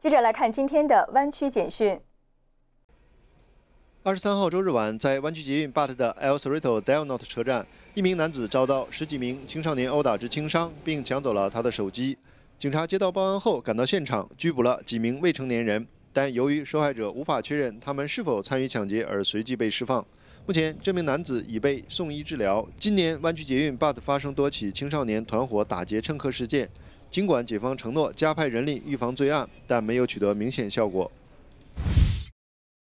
接着来看今天的湾区简讯。二十三号周日晚，在湾区捷运 b u t t 的 El Cerrito Del Norte 车站，一名男子遭到十几名青少年殴打致轻伤，并抢走了他的手机。警察接到报案后赶到现场，拘捕了几名未成年人，但由于受害者无法确认他们是否参与抢劫，而随即被释放。目前，这名男子已被送医治疗。今年，湾区捷运 b u t t 发生多起青少年团伙打劫乘客事件。尽管警方承诺加派人力预防罪案，但没有取得明显效果。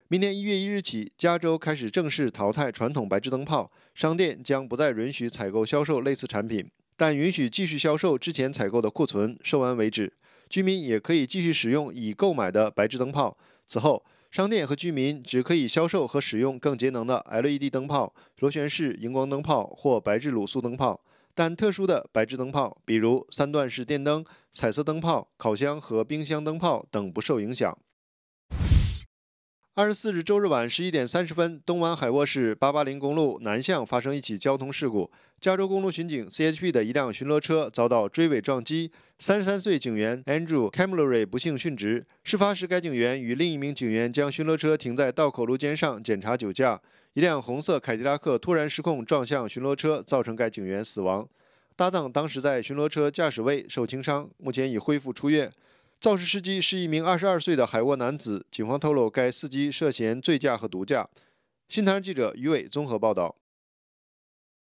明年一月一日起，加州开始正式淘汰传统白炽灯泡，商店将不再允许采购、销售类似产品，但允许继续销售之前采购的库存，售完为止。居民也可以继续使用已购买的白炽灯泡。此后，商店和居民只可以销售和使用更节能的 LED 灯泡、螺旋式荧光灯泡或白炽卤素灯泡。但特殊的白炽灯泡，比如三段式电灯、彩色灯泡、烤箱和冰箱灯泡等，不受影响。二十四日周日晚十一点三十分，东湾海沃市八八零公路南向发生一起交通事故。加州公路巡警 （CHP） 的一辆巡逻车遭到追尾撞击，三十三岁警员 Andrew Camilleri 不幸殉职。事发时，该警员与另一名警员将巡逻车停在道口路肩上检查酒驾，一辆红色凯迪拉克突然失控撞向巡逻车，造成该警员死亡。搭档当时在巡逻车驾驶位受轻伤，目前已恢复出院。肇事司机是一名二十二岁的海沃男子。警方透露，该司机涉嫌醉驾和毒驾。新唐人记者于伟综合报道。